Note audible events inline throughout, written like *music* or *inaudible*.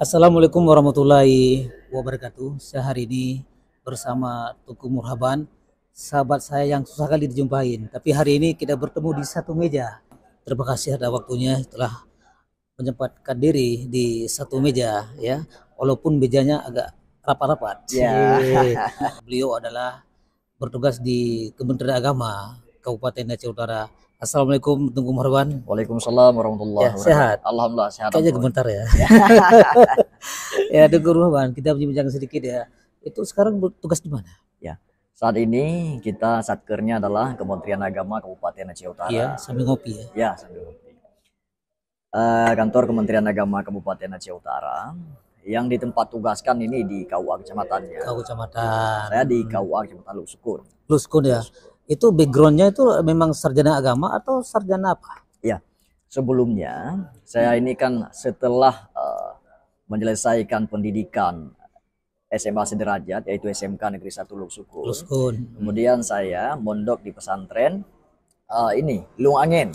Assalamualaikum warahmatullahi wabarakatuh. Sehari ini bersama Tuku Murhaban, sahabat saya yang susah kali dijumpain. Tapi hari ini kita bertemu di satu meja. Terima kasih ada waktunya telah menyempatkan diri di satu meja ya. Walaupun mejanya agak rapat-rapat. Yeah. Beliau adalah bertugas di Kementerian Agama Kabupaten Aceh Utara Assalamualaikum Tunggu Marwan. Waalaikumsalam warahmatullahi ya, wabarakatuh. sehat. Alhamdulillah sehat. Kayaknya gemetar ya. ya, *laughs* ya Tunggu Marwan, kita berbincang sedikit ya. Itu sekarang tugas di mana? Ya. Saat ini kita satkernya adalah Kementerian Agama Kabupaten Aceh Utara. Iya, sambil ngopi ya. Ya, sambil ngopi. Uh, kantor Kementerian Agama Kabupaten Aceh Utara yang ditempat tugaskan ini di KUA kecamatannya. KUA kecamatan. Saya di KUA kecamatan Lusukun. Lusukun ya. Itu backgroundnya itu memang sarjana agama atau sarjana apa? Ya, sebelumnya saya ini kan setelah uh, menyelesaikan pendidikan SMA sederajat yaitu SMK Negeri 1 Luksukun. Luksukun. Kemudian saya mondok di pesantren uh, ini Lung Angin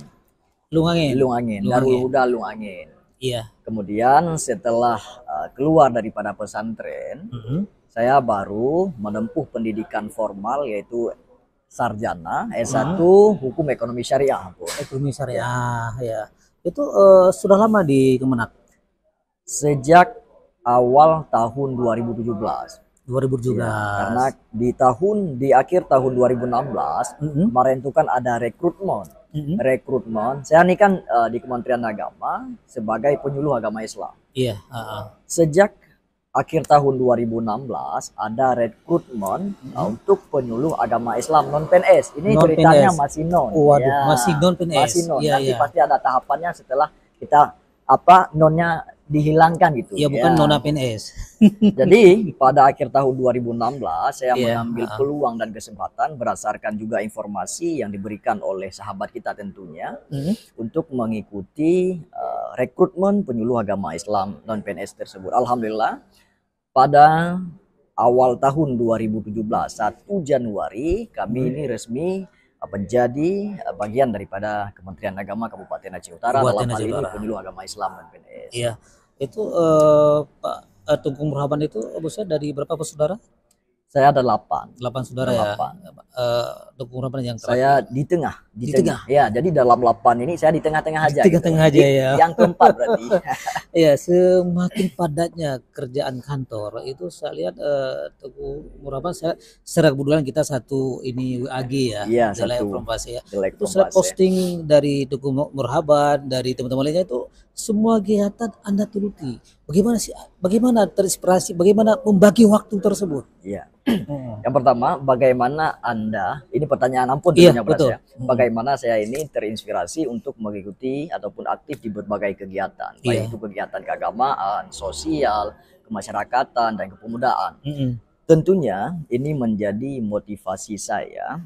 Lungangin. Udah Huda Angin. Iya. Kemudian setelah uh, keluar daripada pesantren, mm -hmm. saya baru menempuh pendidikan formal yaitu sarjana S1 eh, ah. hukum ekonomi syariah Bu. Ekonomi syariah ya. Itu uh, sudah lama di Kemenak. Sejak awal tahun 2017. 2017. Ya, karena di tahun di akhir tahun 2016 mm -hmm. kemarin itu kan ada rekrutmen. Mm -hmm. Rekrutmen. Saya ini kan uh, di Kementerian Agama sebagai penyuluh agama Islam. Iya. Yeah, uh -uh. Sejak akhir tahun 2016 ada rekrutmen hmm. Uh, untuk penyuluh agama Islam non PNS. Ini non -PNS. ceritanya masih non. ya. masih non PNS. Masih non. Ya, Nanti ya. pasti ada tahapannya setelah kita apa nonnya dihilangkan gitu. Iya ya. non PNS. *laughs* Jadi pada akhir tahun 2016 saya yeah. mengambil peluang dan kesempatan berdasarkan juga informasi yang diberikan oleh sahabat kita tentunya hmm. untuk mengikuti uh, rekrutmen penyuluh agama Islam non PNS tersebut. Alhamdulillah pada awal tahun 2017 1 Januari kami ini resmi eh, menjadi eh, bagian daripada Kementerian Agama Kabupaten Aceh Utara Kabupaten dalam hal ini penyuluh agama Islam dan PNS. Iya. Itu uh, Pak Tunggu Tungku Murhaban itu bosnya dari berapa saudara? Saya ada 8. 8 saudara ada ya. 8. Uh, Teguh Rampan yang terakhir? Saya di tengah, di, di tengah. tengah. Ya, jadi dalam lapan ini saya di tengah-tengah aja. Gitu. tengah-tengah aja ya. Yang keempat berarti. *laughs* ya, semakin padatnya kerjaan kantor itu saya lihat uh, eh, Teguh saya secara kebetulan kita satu ini WAG ya, iya, ya Delay Informasi ya. Itu saya ya. posting ya. dari Tuku Murhaban, dari teman-teman lainnya itu semua kegiatan Anda turuti. Bagaimana sih bagaimana terinspirasi, bagaimana membagi waktu tersebut? Iya. Hmm. Yang pertama, bagaimana Anda ini ini pertanyaan ampun iya, betul. ya. Hmm. Bagaimana saya ini terinspirasi untuk mengikuti ataupun aktif di berbagai kegiatan, iya. baik itu kegiatan keagamaan, sosial, kemasyarakatan dan kepemudaan. Mm -hmm. Tentunya ini menjadi motivasi saya.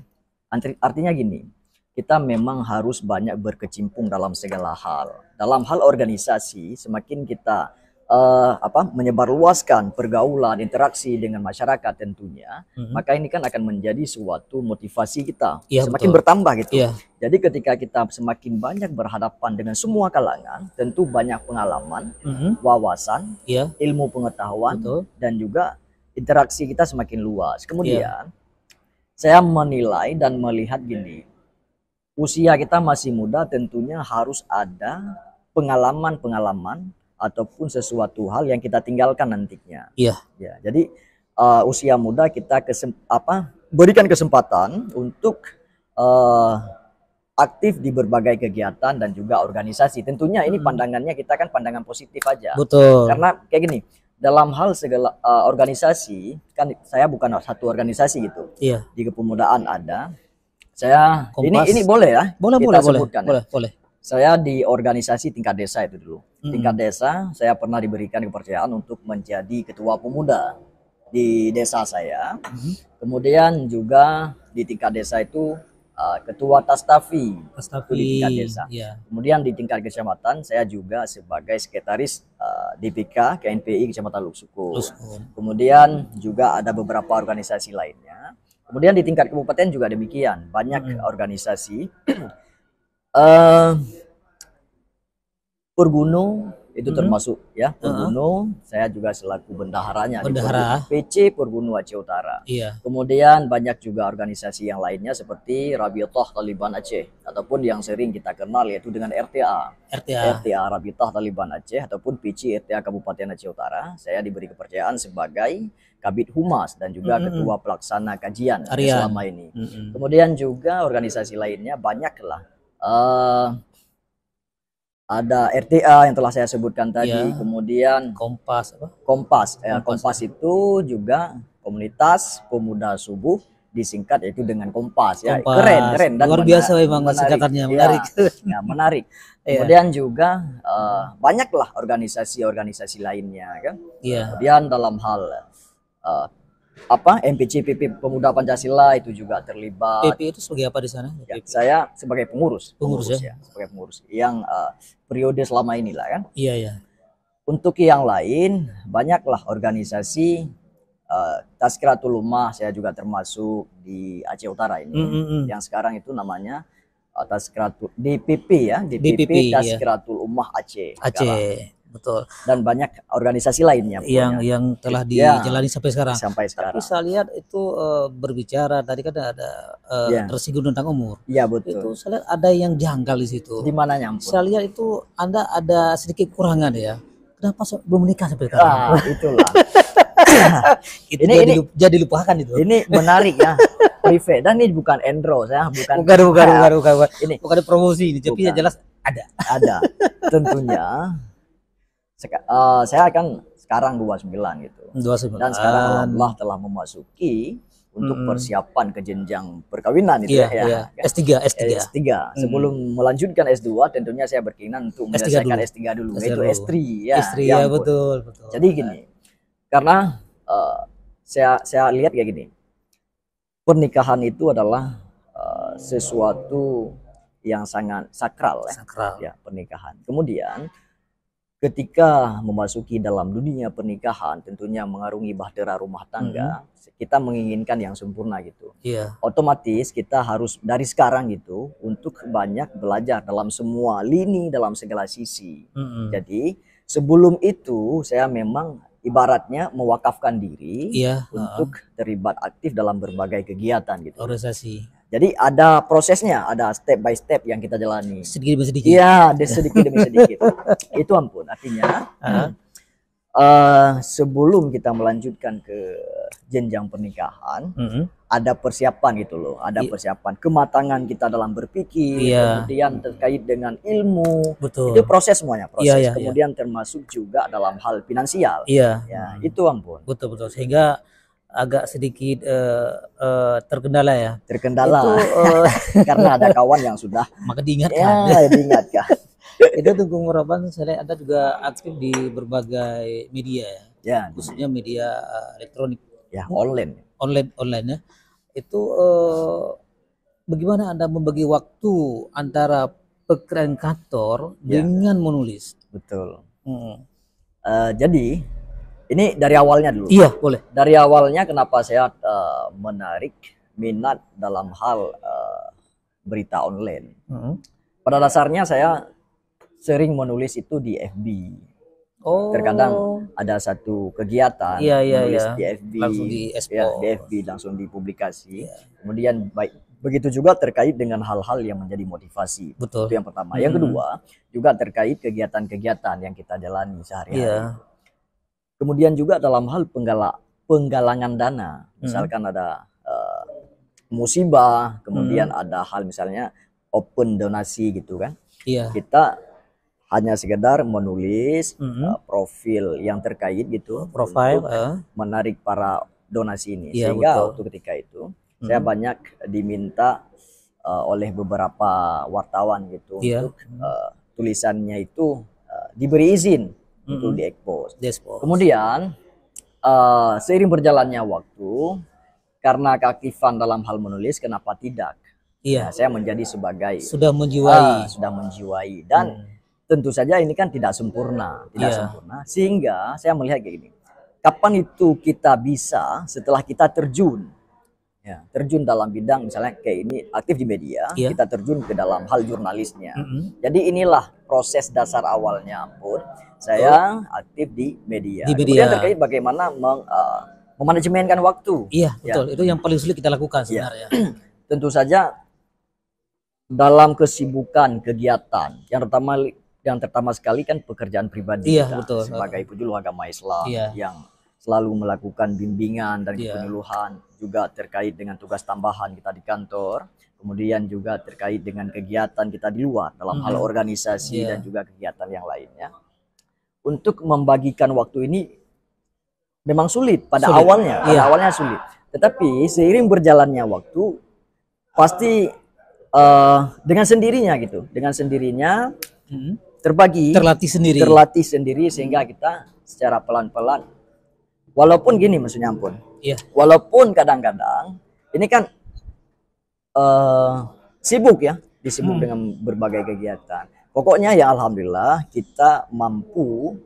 Artinya gini, kita memang harus banyak berkecimpung dalam segala hal. Dalam hal organisasi, semakin kita uh, apa menyebarluaskan pergaulan, interaksi dengan masyarakat tentunya, mm-hmm. maka ini kan akan menjadi suatu motivasi kita ya, semakin betul. bertambah gitu. Ya. Jadi ketika kita semakin banyak berhadapan dengan semua kalangan, tentu banyak pengalaman, mm-hmm. wawasan, ya. ilmu pengetahuan betul. dan juga interaksi kita semakin luas. Kemudian ya. saya menilai dan melihat gini. Usia kita masih muda tentunya harus ada pengalaman-pengalaman ataupun sesuatu hal yang kita tinggalkan nantinya. Iya. Ya, jadi uh, usia muda kita kesem apa berikan kesempatan untuk uh, aktif di berbagai kegiatan dan juga organisasi. Tentunya ini hmm. pandangannya kita kan pandangan positif aja. Betul. Karena kayak gini, dalam hal segala uh, organisasi kan saya bukan satu organisasi gitu. Iya. Di kepemudaan ada. Saya Kompas. ini ini boleh ya? Boleh kita boleh sebutkan, boleh. Ya? Boleh boleh. Saya di organisasi tingkat desa itu dulu. Hmm. Tingkat desa saya pernah diberikan kepercayaan untuk menjadi ketua pemuda di desa saya. Hmm. Kemudian juga di tingkat desa itu uh, ketua Tastafi, Tastafi di tingkat desa. Yeah. Kemudian di tingkat kecamatan saya juga sebagai sekretaris uh, DPK KNPI Kecamatan Luksuku. Kemudian juga ada beberapa organisasi lainnya. Kemudian di tingkat kabupaten juga demikian, banyak hmm. organisasi uh, eh, Purguno itu mm -hmm. termasuk ya Purgunung. Uh -huh. Saya juga selaku bendaharanya Bendahara. di PC Purgunung Aceh Utara. Iya. Kemudian banyak juga organisasi yang lainnya seperti Rabiatah Taliban Aceh ataupun yang sering kita kenal yaitu dengan RTA. RTA. RTA Rabiatah Taliban Aceh ataupun PC RTA Kabupaten Aceh Utara. Saya diberi kepercayaan sebagai Kabit Humas dan juga mm -hmm. ketua pelaksana kajian selama ini. Mm -hmm. Kemudian juga organisasi lainnya banyaklah uh, ada RTA yang telah saya sebutkan tadi, ya. kemudian Kompas apa? Kompas, ya, Kompas. Eh, Kompas itu juga komunitas pemuda subuh disingkat yaitu dengan Kompas, ya, Kompas. Keren, keren dan luar biasa memang menarik. singkatannya menarik. Ya, ya menarik. *laughs* Ya, *laughs* iya. Kemudian ya. juga uh, banyaklah organisasi-organisasi lainnya kan. Ya. Kemudian dalam hal uh, apa MPC PP Pemuda Pancasila itu juga terlibat. PP itu sebagai apa di sana? Ya, saya sebagai pengurus. Pengurus, pengurus ya? ya. Sebagai pengurus yang uh, periode selama inilah kan. Iya ya. Untuk yang lain banyaklah organisasi uh, Taskiratul Umah saya juga termasuk di Aceh Utara ini mm -hmm. yang sekarang itu namanya uh, Taskiratul DPP ya DPP, DPP iya. Taskiratul iya. Umah Aceh. Aceh. Sekarang betul dan banyak organisasi lainnya yang punya. yang telah iya. dijalani ya, sampai sekarang sampai sekarang tapi saya lihat itu uh, berbicara tadi kan ada uh, eh, ya. tersinggung tentang umur ya betul itu saya lihat ada yang janggal di situ di mana yang saya lihat itu anda ada sedikit kurangan ya kenapa so belum menikah sampai sekarang ah, itulah *laughs* itu ini, jadi, ini jadi lupakan itu ini menarik ya private dan ini bukan endorse ya bukan bukan bukan, bukan nah, bukan bukan bukan ini bukan promosi ini tapi ya jelas ada ada tentunya Sek uh, eh, saya akan sekarang 29 gitu. 29. Dan sekarang Allah telah memasuki untuk hmm. persiapan ke jenjang perkawinan itu yeah, ya. Yeah. S3, S3. S3. Sebelum hmm. melanjutkan S2 tentunya saya berkeinginan untuk menyelesaikan S3 dulu, S3 dulu. S3 ya. S3 ya, ya betul, betul. Jadi gini. Karena uh, saya saya lihat kayak gini. Pernikahan itu adalah uh, sesuatu yang sangat sakral, ya. sakral. ya pernikahan. Kemudian ketika memasuki dalam dunia pernikahan tentunya mengarungi bahtera rumah tangga hmm. kita menginginkan yang sempurna gitu yeah. otomatis kita harus dari sekarang gitu untuk banyak belajar dalam semua lini dalam segala sisi hmm. jadi sebelum itu saya memang ibaratnya mewakafkan diri yeah. untuk uh -huh. terlibat aktif dalam berbagai kegiatan gitu organisasi jadi ada prosesnya, ada step by step yang kita jalani. Sedikit demi sedikit. Iya, sedikit demi sedikit. *laughs* Itu ampun. Artinya uh -huh. uh, eh, sebelum kita melanjutkan ke jenjang pernikahan, uh mm-hmm. -huh. ada persiapan gitu loh. Ada I iya. persiapan kematangan kita dalam berpikir, yeah. kemudian terkait dengan ilmu. Betul. Itu proses semuanya, proses. Yeah, yeah, iya. kemudian yeah. termasuk juga dalam hal finansial. Iya. Yeah. itu ampun. Betul betul. Sehingga agak sedikit uh, uh, terkendala ya. Terkendala. Itu, uh, *laughs* karena ada eh, kawan yang sudah. Maka diingatkan. Ya, diingatkan. *laughs* itu Tunggu Muraban saya ada juga aktif di berbagai media ya. Ya. Khususnya media uh, elektronik. Ya, online. Online online ya. Itu uh, bagaimana Anda membagi waktu antara pekerjaan kantor ya. dengan menulis? Betul. Hmm. Uh, jadi ini dari awalnya dulu. Iya, boleh. Dari awalnya kenapa saya uh, menarik minat dalam hal uh, berita online. Mm-hmm. Pada dasarnya saya sering menulis itu di FB. Oh. Terkadang ada satu kegiatan iya, iya, menulis iya. di FB, langsung di ya, di FB langsung dipublikasi. Iya. Kemudian baik begitu juga terkait dengan hal-hal yang menjadi motivasi. Betul. Itu yang pertama. Hmm. Yang kedua juga terkait kegiatan-kegiatan yang kita jalani sehari-hari. Iya Kemudian juga dalam hal penggala, penggalangan dana, hmm. misalkan hmm. ada uh, musibah, kemudian hmm. ada hal misalnya open donasi gitu kan. Iya. Kita hanya sekedar menulis mm -hmm. uh, profil yang terkait gitu profil uh. Eh. menarik para donasi ini yeah, sehingga betul. waktu ketika itu mm -hmm. saya banyak diminta uh, oleh beberapa wartawan gitu yeah. untuk uh, tulisannya itu uh, diberi izin hmm. itu diekspos. Kemudian uh, seiring berjalannya waktu, karena keaktifan dalam hal menulis, kenapa tidak? Iya. Nah, saya menjadi sebagai sudah menjiwai, uh, sudah menjiwai dan hmm. tentu saja ini kan tidak sempurna, tidak yeah. sempurna. Sehingga saya melihat kayak gini. Kapan itu kita bisa setelah kita terjun ya. terjun dalam bidang misalnya kayak ini aktif di media, ya. kita terjun ke dalam hal jurnalisnya. Mm -hmm. Jadi inilah proses dasar awalnya pun saya oh. aktif di media. Di media. Kemudian terkait bagaimana meng, uh, memanajemenkan waktu. Iya, ya. betul. Itu yang paling sulit kita lakukan ya. sebenarnya. Ya. *clears throat* Tentu saja dalam kesibukan kegiatan yang pertama yang pertama sekali kan pekerjaan pribadi iya, kita betul. sebagai pejuluh agama Islam iya. yang selalu melakukan bimbingan dan yeah. penyuluhan juga terkait dengan tugas tambahan kita di kantor, kemudian juga terkait dengan kegiatan kita di luar dalam mm -hmm. hal mhm. organisasi yeah. dan juga kegiatan yang lainnya. Untuk membagikan waktu ini memang sulit pada sulit. awalnya, yeah. awalnya sulit. Tetapi seiring berjalannya waktu pasti uh, dengan sendirinya gitu, dengan sendirinya mm -hmm. terbagi, terlatih sendiri, terlatih sendiri sehingga kita secara pelan-pelan walaupun gini maksudnya ampun iya walaupun kadang-kadang ini kan uh, sibuk ya disibuk hmm. dengan berbagai kegiatan pokoknya ya alhamdulillah kita mampu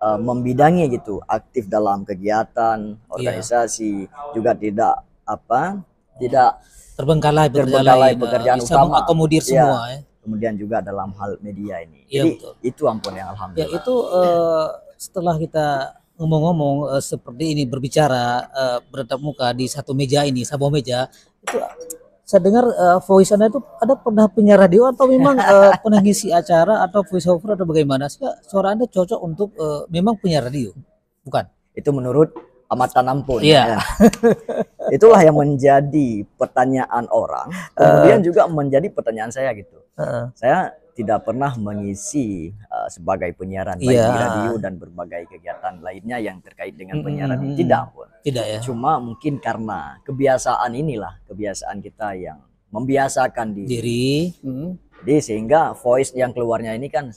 uh, membidangi gitu aktif dalam kegiatan iya. organisasi yeah. juga tidak apa tidak terbengkalai terbengkalai eh, pekerjaan bisa utama akomodir iya. semua yeah. ya. kemudian juga dalam hal media ini yeah, jadi itu ampun yang ya, alhamdulillah ya, itu uh, setelah kita ngomong-ngomong uh, seperti ini berbicara uh, bertatap muka di satu meja ini, satu meja itu saya dengar uh, voice Anda itu ada pernah punya radio atau memang uh, *laughs* ngisi acara atau voice over atau bagaimana? sih suara Anda cocok untuk uh, memang punya radio. Bukan. Itu menurut amat tanam pun. Iya. Yeah. Ya. *laughs* Itulah yang menjadi pertanyaan orang. Kemudian uh, juga menjadi pertanyaan saya gitu. Uh, saya tidak pernah mengisi uh, sebagai penyiaran baik iya. di radio dan berbagai kegiatan lainnya yang terkait dengan penyiaran mm -hmm. tidak pun. Tidak ya. Cuma mungkin karena kebiasaan inilah kebiasaan kita yang membiasakan diri. diri. Hmm. Jadi sehingga voice yang keluarnya ini kan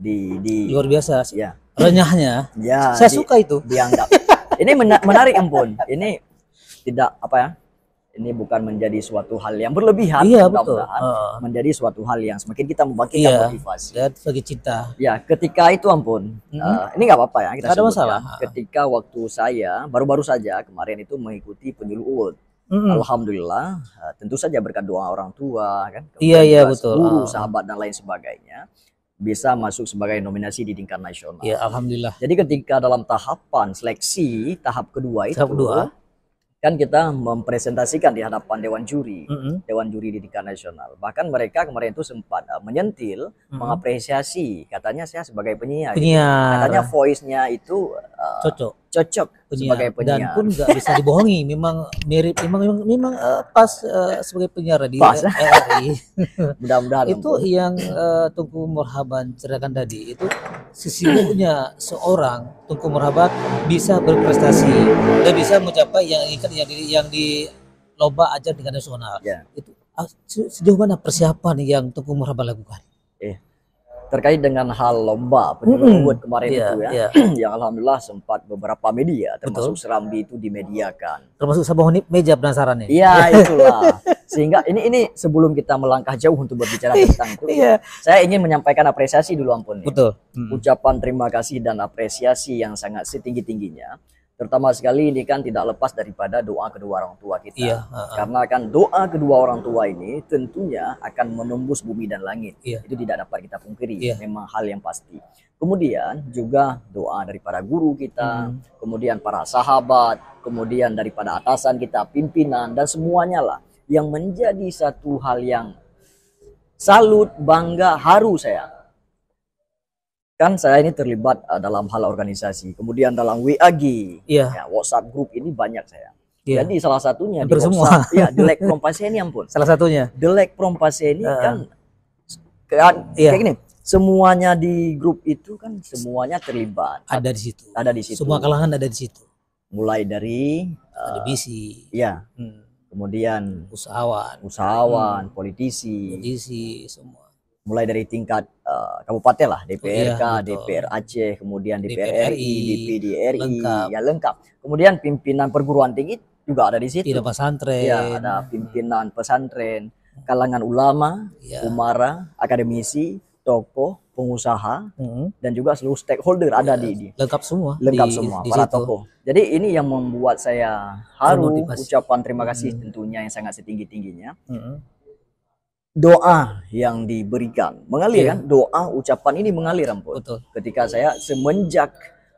di di luar biasa. Ya. Renyahnya. Ya. Saya di, suka itu. Dianggap. ini menarik ampun. Ini tidak apa ya? ini bukan menjadi suatu hal yang berlebihan iya, betul. Uh. menjadi suatu hal yang semakin kita membangkitkan iya, motivasi dan sebagai cinta ya ketika itu ampun -hmm. uh, ini nggak apa-apa ya kita ada masalah ya. ketika waktu saya baru-baru saja kemarin itu mengikuti penyuluh Mm Alhamdulillah, ah, tentu saja berkat doa orang tua kan, iya iya betul, guru, sahabat dan lain sebagainya bisa masuk sebagai nominasi di tingkat nasional. Ya, alhamdulillah. Jadi ketika dalam tahapan seleksi tahap kedua itu tahap kedua kan kita mempresentasikan di hadapan dewan juri, mm -hmm. dewan juri di didikan nasional. Bahkan mereka kemarin itu sempat uh, menyentil, mm -hmm. mengapresiasi, katanya saya sebagai penyiar. Penyiar. Gitu. Katanya voice-nya itu uh, cocok cocok penyiar. sebagai penyiar dan pun nggak bisa dibohongi *laughs* memang mirip memang memang, memang uh, pas uh, sebagai penyiar di pas. RRI *laughs* mudah-mudahan *laughs* itu yang uh, Tungku murhaban ceritakan tadi itu sesungguhnya seorang Tungku Murhaban bisa berprestasi dan bisa mencapai yang ingin yang di, yang di lomba ajar tingkat nasional yeah. itu ah, sejauh mana persiapan yang Tungku Murhaban lakukan yeah terkait dengan hal lomba penyuluhan mm-hmm. kemarin yeah, itu ya yeah. Iya. *clears throat* yang alhamdulillah sempat beberapa media termasuk Betul. Serambi itu dimediakan termasuk Sabohoni meja penasaran ya iya *laughs* itulah sehingga ini ini sebelum kita melangkah jauh untuk berbicara iya, tentang itu yeah. Iya. saya ingin menyampaikan apresiasi dulu ampun ya. Betul. Hmm. ucapan terima kasih dan apresiasi yang sangat setinggi-tingginya terutama sekali ini kan tidak lepas daripada doa kedua orang tua kita. Iya, uh, uh. Karena kan doa kedua orang tua ini tentunya akan menembus bumi dan langit. Iya. Itu tidak dapat kita pungkiri, iya. memang hal yang pasti. Kemudian juga doa daripada guru kita, hmm. kemudian para sahabat, kemudian daripada atasan kita, pimpinan dan semuanya lah yang menjadi satu hal yang salut, bangga, haru saya kan saya ini terlibat uh, dalam hal organisasi kemudian dalam WAG yeah. ya WhatsApp grup ini banyak saya yeah. jadi salah satunya Hampir di WhatsApp semua. ya Delek Prompasenian pun *laughs* salah satunya Delek Prompaseni uh, kan kan yeah. kayak gini semuanya di grup itu kan semuanya terlibat ada di situ ada di situ semua kalangan ada di situ mulai dari uh, divisi ya hmm. kemudian usahawan usahawan hmm. politisi politisi semua mulai dari tingkat uh, kabupaten lah DPRK, oh, iya, DPR Aceh, kemudian DPR, RI, DPD RI ya lengkap. Kemudian pimpinan perguruan tinggi juga ada di situ. Ada pesantren. Ya, ada pimpinan pesantren, kalangan ulama, ya. umara, akademisi, tokoh, pengusaha, hmm. dan juga seluruh stakeholder ada ya, di, di lengkap semua. Lengkap di, semua di para situ. tokoh. Jadi ini yang membuat saya haru, ucapan terima kasih hmm. tentunya yang sangat setinggi-tingginya. Hmm doa yang diberikan mengalir yeah. kan doa ucapan ini mengalir ampun Betul. ketika saya semenjak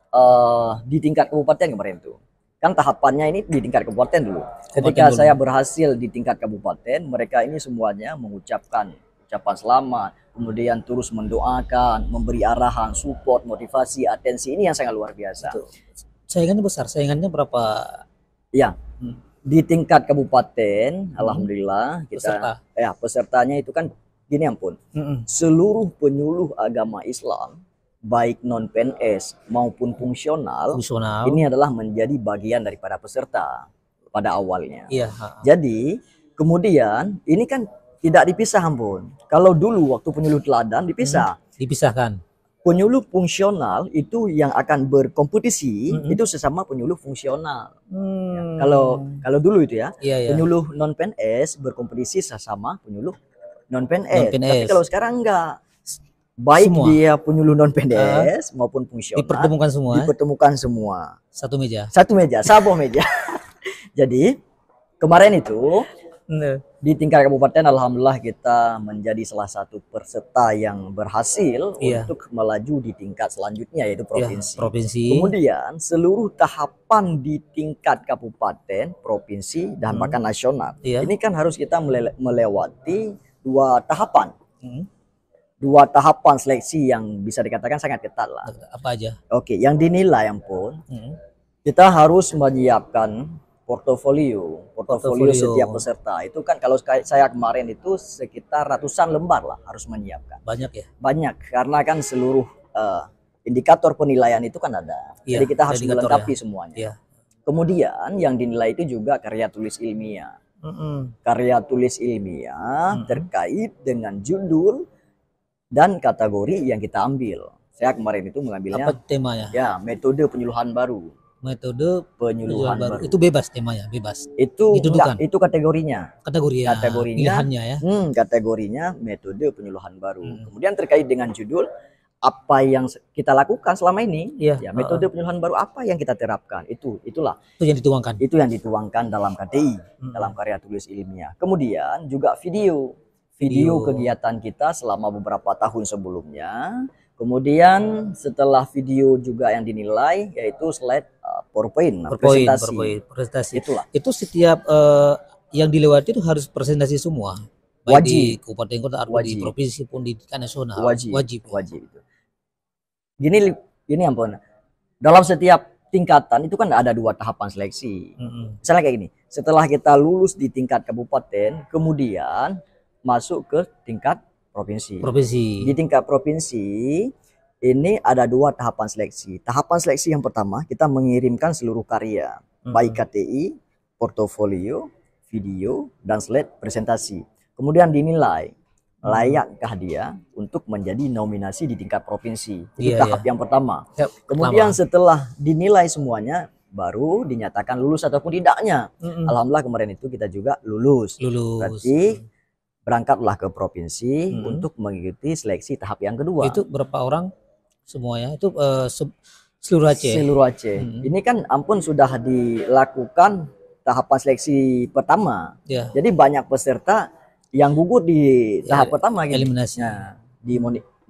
uh, di tingkat kabupaten kemarin tuh kan tahapannya ini di tingkat kabupaten dulu ketika kabupaten saya berhasil di tingkat kabupaten mereka ini semuanya mengucapkan ucapan selamat kemudian terus mendoakan memberi arahan support motivasi atensi ini yang sangat luar biasa Betul. saingannya besar saingannya berapa ya hmm di tingkat kabupaten hmm. alhamdulillah kita Peserta. ya pesertanya itu kan gini ya ampun hmm. seluruh penyuluh agama Islam baik non PNS maupun fungsional, fungsional ini adalah menjadi bagian daripada peserta pada awalnya iya. jadi kemudian ini kan tidak dipisah ampun kalau dulu waktu penyuluh teladan dipisah hmm. dipisahkan penyuluh fungsional itu yang akan berkompetisi mm -hmm. itu sesama penyuluh fungsional. Hmm. Ya, kalau kalau dulu itu ya, yeah, yeah. penyuluh non PNS berkompetisi sesama penyuluh non PNS. Non Tapi kalau sekarang enggak baik semua. dia penyuluh non PNS uh, ah. maupun fungsional dipertemukan semua. Eh? Dipertemukan semua. Satu meja. Satu meja, sabo meja. *laughs* Jadi kemarin itu di tingkat kabupaten alhamdulillah kita menjadi salah satu peserta yang berhasil iya. untuk melaju di tingkat selanjutnya yaitu iya, provinsi. Ya, provinsi. Kemudian seluruh tahapan di tingkat kabupaten, provinsi dan hmm. bahkan nasional. Iya. Ini kan harus kita melewati dua tahapan. Hmm. Dua tahapan seleksi yang bisa dikatakan sangat ketat lah. Apa aja? Oke, yang dinilai yang pun hmm. kita harus menyiapkan portofolio, portofolio setiap peserta itu kan kalau saya kemarin itu sekitar ratusan lembar lah harus menyiapkan. Banyak ya? Banyak karena kan seluruh uh, indikator penilaian itu kan ada. Ya, Jadi kita harus melengkapi ya. semuanya. Ya. Kemudian yang dinilai itu juga karya tulis ilmiah. Mm -hmm. Karya tulis ilmiah mm -hmm. terkait dengan judul dan kategori yang kita ambil. Saya kemarin itu mengambilnya apa temanya? Ya, metode penyuluhan baru metode penyuluhan baru. baru. Itu bebas temanya, bebas. Itu Enggak, itu kategorinya. Kategori Kategorinya. Pilihannya ya. Hmm, kategorinya metode penyuluhan baru. Hmm. Kemudian terkait dengan judul apa yang kita lakukan selama ini, ya, ya metode uh penyuluhan baru apa yang kita terapkan itu itulah itu yang dituangkan itu yang dituangkan dalam KTI hmm. dalam karya tulis ilmiah kemudian juga video video kegiatan kita selama beberapa tahun sebelumnya Kemudian setelah video juga yang dinilai yaitu slide uh, PowerPoint, nah, PowerPoint, presentasi. PowerPoint, presentasi. Itulah. Itu setiap uh, yang dilewati itu harus presentasi semua. Baik wajib. di kabupaten kota atau wajib. di provinsi pun di nasional. Wajib. Wajib. Wajib itu. Gini gini ampun. Dalam setiap tingkatan itu kan ada dua tahapan seleksi. -hmm. Misalnya kayak gini, setelah kita lulus di tingkat kabupaten, kemudian masuk ke tingkat provinsi. Provinsi. Di tingkat provinsi ini ada dua tahapan seleksi. Tahapan seleksi yang pertama kita mengirimkan seluruh karya, hmm. baik KTI, portofolio, video, dan slide presentasi. Kemudian dinilai hmm. layakkah dia untuk menjadi nominasi di tingkat provinsi. Itu yeah, tahap yeah. yang pertama. Yep, Kemudian pertama. setelah dinilai semuanya baru dinyatakan lulus ataupun tidaknya. Mm -hmm. Alhamdulillah kemarin itu kita juga lulus. Lulus. Berarti hmm berangkatlah ke provinsi hmm. untuk mengikuti seleksi tahap yang kedua. Itu berapa orang semuanya? Itu uh, seluruh Aceh. Seluruh Aceh. Hmm. Ini kan ampun sudah dilakukan tahapan seleksi pertama. Ya. Jadi banyak peserta yang gugur di ya, tahap ya, pertama gitu. Eliminasinya. Nah, di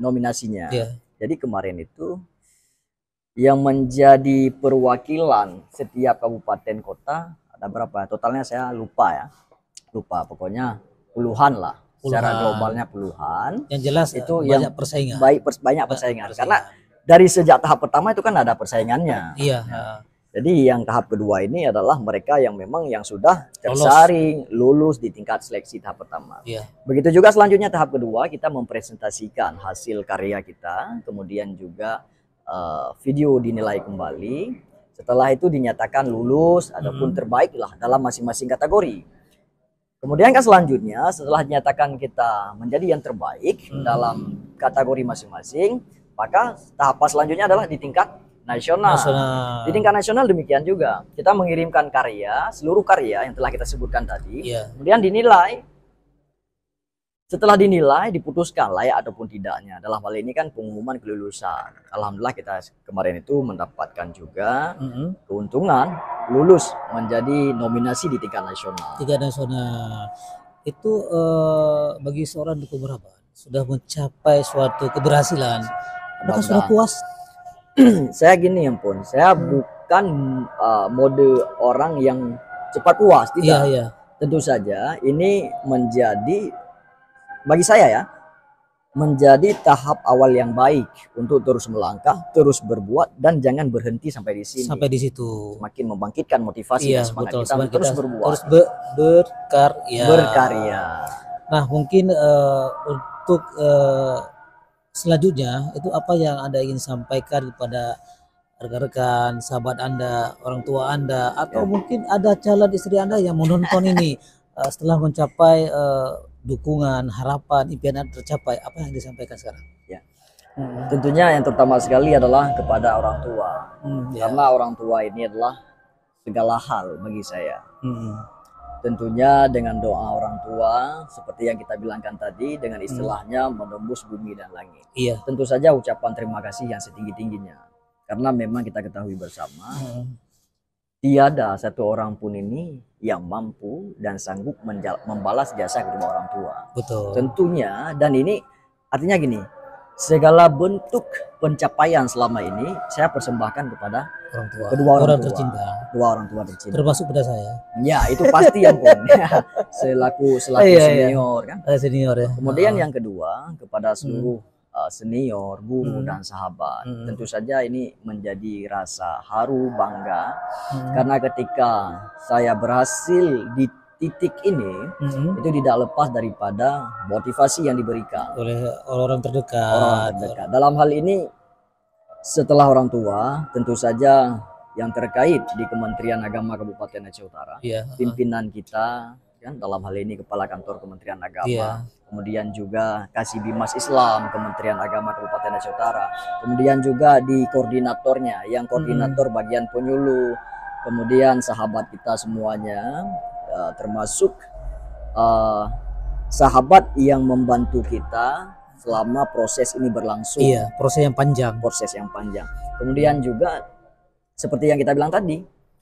nominasinya. Ya. Jadi kemarin itu yang menjadi perwakilan setiap kabupaten kota ada berapa? Totalnya saya lupa ya. Lupa pokoknya puluhan lah puluhan. secara globalnya puluhan yang jelas eh, itu banyak yang persaingan baik pers banyak persaingan. persaingan karena dari sejak tahap pertama itu kan ada persaingannya iya ya. Jadi yang tahap kedua ini adalah mereka yang memang yang sudah tersaring, lulus, lulus di tingkat seleksi tahap pertama. Iya. Begitu juga selanjutnya tahap kedua kita mempresentasikan hasil karya kita, kemudian juga uh, video dinilai kembali. Setelah itu dinyatakan lulus hmm. ataupun terbaiklah dalam masing-masing kategori. Kemudian kan selanjutnya setelah dinyatakan kita menjadi yang terbaik hmm. dalam kategori masing-masing, maka tahap selanjutnya adalah di tingkat nasional. nasional. Di tingkat nasional demikian juga. Kita mengirimkan karya, seluruh karya yang telah kita sebutkan tadi, yeah. kemudian dinilai setelah dinilai diputuskan layak ataupun tidaknya dalam hal ini kan pengumuman kelulusan alhamdulillah kita kemarin itu mendapatkan juga mm -hmm. keuntungan lulus menjadi nominasi di tingkat nasional. Tingkat nasional itu uh, bagi seorang Duku Berapa sudah mencapai suatu keberhasilan. Apakah sudah puas? *clears throat* saya gini ya pun, saya hmm. bukan uh, mode orang yang cepat puas tidak. Ya, ya. Tentu saja ini menjadi bagi saya ya menjadi tahap awal yang baik untuk terus melangkah, terus berbuat dan jangan berhenti sampai di sini. Sampai di situ. Semakin membangkitkan motivasi iya, dan semangat betul, kita, terus kita berbuat. Terus be berkarya. Berkarya. Nah, mungkin uh, untuk uh, selanjutnya itu apa yang Anda ingin sampaikan kepada rekan-rekan, sahabat Anda, orang tua Anda atau ya. mungkin ada calon istri Anda yang menonton ini uh, *laughs* setelah mencapai uh, dukungan, harapan, impian yang tercapai? Apa yang disampaikan sekarang? Ya. Hmm. Tentunya yang terutama sekali adalah kepada orang tua. Hmm, ya. Karena ya. orang tua ini adalah segala hal bagi saya. Hmm. Tentunya dengan doa orang tua, seperti yang kita bilangkan tadi, dengan istilahnya hmm. menembus bumi dan langit. Iya. Tentu saja ucapan terima kasih yang setinggi-tingginya. Karena memang kita ketahui bersama, hmm Tiada satu orang pun ini yang mampu dan sanggup membalas jasa kedua orang tua. Betul. Tentunya dan ini artinya gini, segala bentuk pencapaian selama ini saya persembahkan kepada orang tua. Kedua orang, orang tua, tercinta. Dua orang tua tercinta. Termasuk pada saya. Ya, itu pasti yang *laughs* pun. Ya, selaku selaku oh, iya, senior iya. kan. Eh, senior ya. Kemudian oh. yang kedua kepada hmm. seluruh hmm Eh, senior, guru hmm. dan sahabat. Hmm. Tentu saja ini menjadi rasa haru bangga hmm. karena ketika saya berhasil di titik ini hmm itu tidak lepas daripada motivasi yang diberikan oleh orang-orang terdekat. Orang terdekat. Dalam hal ini setelah orang tua, tentu saja yang terkait di Kementerian Agama Kabupaten Aceh Utara, ya. pimpinan kita kan dalam hal ini Kepala Kantor Kementerian Agama, yeah. kemudian juga Kasih Bimas Islam Kementerian Agama Kabupaten Aceh Utara, kemudian juga di koordinatornya yang koordinator hmm. bagian penyuluh, kemudian sahabat kita semuanya uh, termasuk uh, sahabat yang membantu kita selama proses ini berlangsung. Iya, proses yang panjang. Proses yang panjang. Kemudian juga seperti yang kita bilang tadi,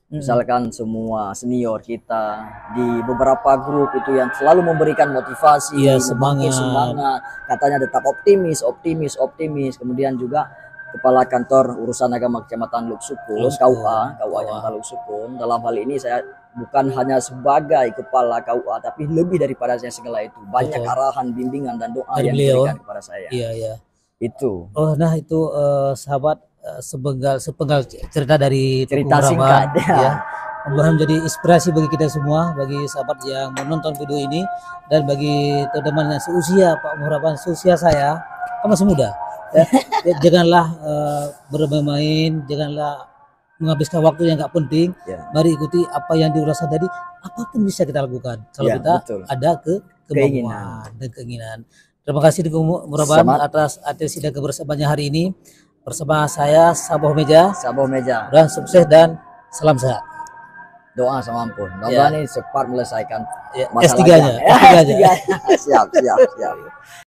misalkan semua senior kita di beberapa grup itu yang selalu memberikan motivasi, ya, semangat. semangat, katanya tetap optimis, optimis, optimis. Kemudian juga kepala kantor urusan agama kecamatan Luksukun, Luksun. KUA, KUA Kecamatan Luksukun. Dalam hal ini saya bukan hanya sebagai kepala KUA, tapi lebih daripada saya segala itu. Banyak Betul. arahan, bimbingan dan doa Dari yang diberikan kepada saya. Iya, iya. Itu. Oh, nah itu uh, sahabat Eh, sebegal sepenggal cerita dari cerita Tuku singkat ya. ya. Mudah-mudahan menjadi inspirasi bagi kita semua, bagi sahabat yang menonton video ini dan bagi teman-teman yang seusia Pak Muraban seusia saya, kamu masih muda. Ya, *laughs* janganlah uh, eh, bermain, janganlah menghabiskan waktu yang nggak penting. Yeah. Mari ikuti apa yang diurasa tadi, apapun bisa kita lakukan kalau yeah, kita betul. ada ke kemampuan keinginan. dan keinginan. Terima kasih Muraban atas atensi dan kebersamaannya hari ini. Bersama saya Saboh Meja. Saboh Meja. Dan sukses dan salam sehat. Doa sama ampun. Doa ya. ini cepat menyelesaikan ya. masalahnya. S3-nya. *laughs* S3-nya. *laughs* siap, siap, siap.